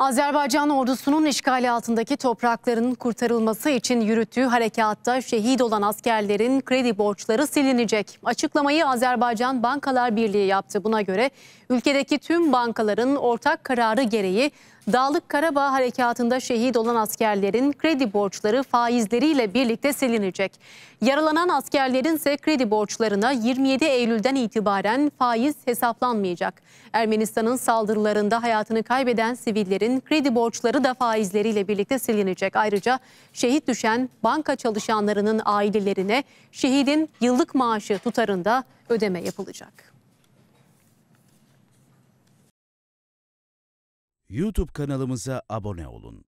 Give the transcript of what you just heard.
Azerbaycan ordusunun işgali altındaki toprakların kurtarılması için yürüttüğü harekatta şehit olan askerlerin kredi borçları silinecek. Açıklamayı Azerbaycan Bankalar Birliği yaptı. Buna göre ülkedeki tüm bankaların ortak kararı gereği Dağlık Karabağ Harekatı'nda şehit olan askerlerin kredi borçları faizleriyle birlikte silinecek. Yaralanan askerlerin ise kredi borçlarına 27 Eylül'den itibaren faiz hesaplanmayacak. Ermenistan'ın saldırılarında hayatını kaybeden sivillerin kredi borçları da faizleriyle birlikte silinecek. Ayrıca şehit düşen banka çalışanlarının ailelerine şehidin yıllık maaşı tutarında ödeme yapılacak. YouTube kanalımıza abone olun.